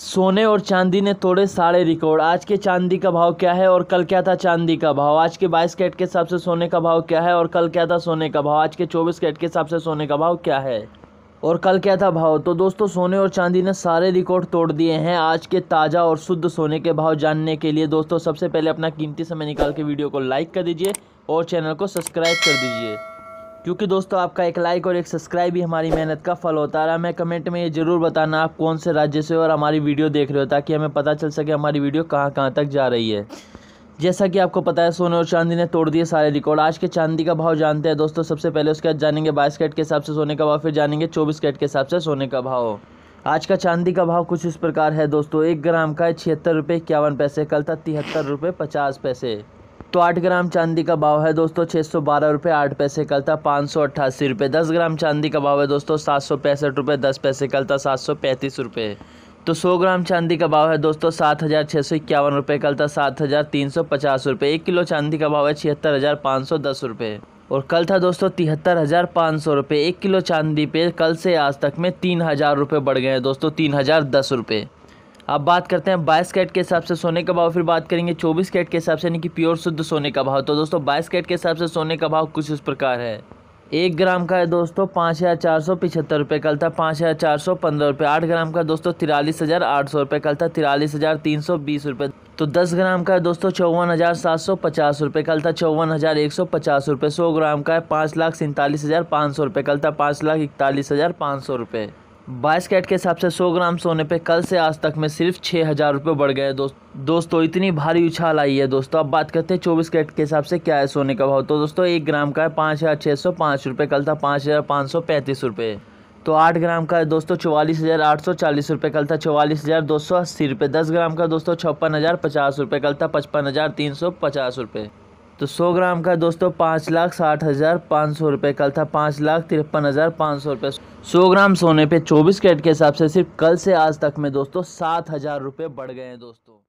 सोने और चांदी ने तोड़े सारे रिकॉर्ड आज के चांदी का भाव क्या है और कल क्या था चांदी का भाव आज के 22 कैट के हिसाब से सोने का भाव क्या है और कल क्या था सोने का भाव आज के 24 कैट के हिसाब से सोने का भाव क्या है और कल क्या था भाव तो दोस्तों सोने और चांदी ने सारे रिकॉर्ड तोड़ दिए हैं आज के ताज़ा और शुद्ध सोने के भाव जानने के लिए दोस्तों सबसे पहले अपना कीमती समय निकाल के वीडियो को लाइक कर दीजिए और चैनल को सब्सक्राइब कर दीजिए क्योंकि दोस्तों आपका एक लाइक और एक सब्सक्राइब भी हमारी मेहनत का फल होता रहा मैं कमेंट में ये ज़रूर बताना आप कौन से राज्य से और हमारी वीडियो देख रहे हो ताकि हमें पता चल सके हमारी वीडियो कहाँ कहाँ तक जा रही है जैसा कि आपको पता है सोने और चांदी ने तोड़ दिए सारे रिकॉर्ड आज के चांदी का भाव जानते हैं दोस्तों सबसे पहले उसके बाद जानेंगे बाईस कैट के हिसाब से सोने का भाव फिर जानेंगे चौबीस कैट के हिसाब से सोने का भाव आज का चांदी का भाव कुछ इस प्रकार है दोस्तों एक ग्राम का है छिहत्तर रुपये इक्यावन पैसे कल था तिहत्तर रुपये पचास पैसे तो आठ ग्राम चांदी का भाव है दोस्तों छः सौ बारह रुपये आठ पैसे कल था पाँच सौ अट्ठासी रुपये दस ग्राम चांदी का भाव है दोस्तों सात सौ पैंसठ रुपये दस पैसे कल था सात सौ पैंतीस रुपये तो सौ ग्राम चांदी का भाव है दोस्तों सात हज़ार छः सौ इक्यावन रुपये कल था सात हज़ार तीन सौ पचास रुपये एक किलो चांदी का भाव है छिहत्तर हज़ार पाँच सौ दस रुपये और कल था दोस्तों तिहत्तर हज़ार पाँच सौ रुपये एक किलो चांदी पे कल से आज तक में तीन हज़ार रुपये बढ़ गए हैं दोस्तों तीन हज़ार दस रुपये अब बात करते हैं बाईस कैट के हिसाब से सोने का भाव फिर बात करेंगे चौबीस कैट के हिसाब से यानी कि प्योर शुद्ध सोने का भाव तो दोस्तों बाईस कैट के हिसाब से सोने का भाव कुछ इस प्रकार है एक ग्राम का है दोस्तों पाँच हज़ार चार सौ पिछहत्तर रुपये कल था पाँच हज़ार चार सौ पंद्रह रुपये आठ ग्राम का दोस्तों तिरालीस हज़ार आठ सौ रुपये कल था तिरालीस हज़ार तीन सौ बीस रुपये तो दस ग्राम का है दोस्तों चौवन हज़ार सात सौ पचास रुपये कल था चौवन हज़ार एक सौ पचास रुपये सौ ग्राम का है पाँच लाख सैंतालीस हज़ार पाँच सौ रुपये कल था पाँच लाख इकतालीस हज़ार पाँच सौ रुपये बाईस कैट के हिसाब से सौ ग्राम सोने पे कल से आज तक में सिर्फ छः हज़ार रुपये बढ़ गए दोस्त दोस्तों इतनी भारी उछाल आई है दोस्तों अब बात करते हैं चौबीस कैट के हिसाब से क्या है सोने का भाव तो दोस्तों एक ग्राम का है पाँच हज़ार छः सौ पाँच रुपये कल था पाँच हज़ार पाँच सौ पैंतीस रुपये तो आठ ग्राम का है दोस्तों चौवालीस हज़ार आठ सौ चालीस रुपये कल था चौवालीस हज़ार दो सौ अस्सी रुपये दस ग्राम का दोस्तों छप्पन हज़ार पचास रुपये कल था पचपन हज़ार तीन सौ पचास रुपये तो 100 ग्राम का दोस्तों पाँच लाख साठ हज़ार पाँच सौ रुपये कल था पाँच लाख तिरपन हज़ार पाँच सौ रुपये सौ ग्राम सोने पे 24 कैट के हिसाब से सिर्फ कल से आज तक में दोस्तों सात हज़ार रुपये बढ़ गए हैं दोस्तों